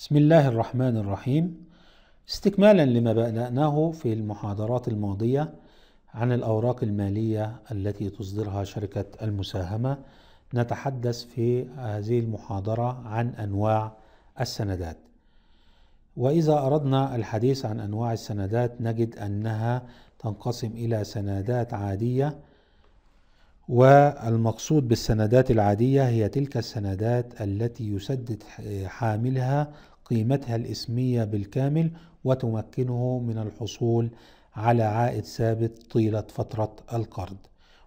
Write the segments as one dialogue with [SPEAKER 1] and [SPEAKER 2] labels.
[SPEAKER 1] بسم الله الرحمن الرحيم استكمالا لما بدأناه في المحاضرات الماضية عن الأوراق المالية التي تصدرها شركة المساهمة نتحدث في هذه المحاضرة عن أنواع السندات وإذا أردنا الحديث عن أنواع السندات نجد أنها تنقسم إلى سندات عادية والمقصود بالسندات العادية هي تلك السندات التي يسدد حاملها قيمتها الإسمية بالكامل وتمكنه من الحصول على عائد ثابت طيلة فترة القرض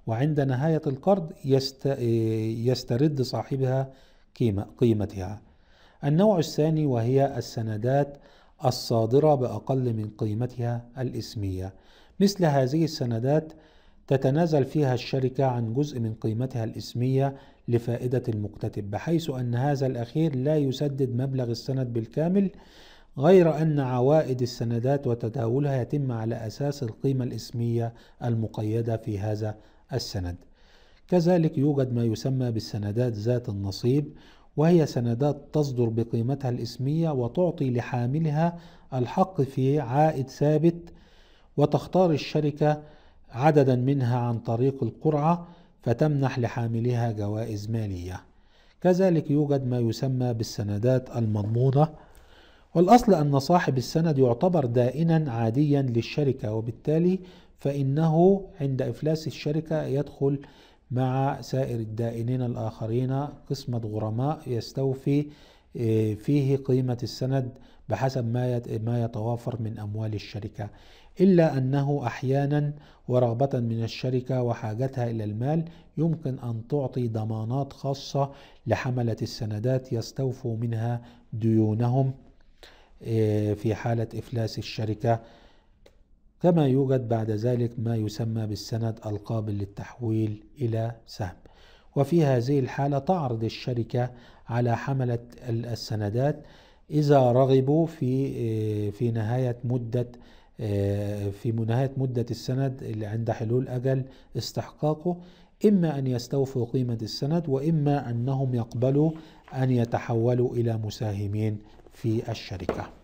[SPEAKER 1] وعند نهاية القرض يست... يسترد صاحبها قيمة... قيمتها النوع الثاني وهي السندات الصادرة بأقل من قيمتها الإسمية مثل هذه السندات تتنازل فيها الشركة عن جزء من قيمتها الإسمية لفائدة المكتتب بحيث أن هذا الأخير لا يسدد مبلغ السند بالكامل غير أن عوائد السندات وتداولها يتم على أساس القيمة الإسمية المقيدة في هذا السند كذلك يوجد ما يسمى بالسندات ذات النصيب وهي سندات تصدر بقيمتها الإسمية وتعطي لحاملها الحق في عائد ثابت وتختار الشركة عددا منها عن طريق القرعة فتمنح لحاملها جوائز مالية كذلك يوجد ما يسمى بالسندات المضمونة والأصل أن صاحب السند يعتبر دائنا عاديا للشركة وبالتالي فإنه عند إفلاس الشركة يدخل مع سائر الدائنين الآخرين قسمة غرماء يستوفي فيه قيمة السند بحسب ما ما يتوافر من أموال الشركة إلا أنه أحيانا ورغبة من الشركة وحاجتها إلى المال يمكن أن تعطي ضمانات خاصة لحملة السندات يستوفوا منها ديونهم آه، في حالة إفلاس الشركة كما يوجد بعد ذلك ما يسمى بالسند القابل للتحويل إلى سهم وفي هذه الحالة تعرض الشركة على حملة السندات إذا رغبوا في في نهاية مدة في نهاية مدة السند اللي عند حلول أجل استحقاقه إما أن يستوفوا قيمة السند وإما أنهم يقبلوا أن يتحولوا إلى مساهمين في الشركة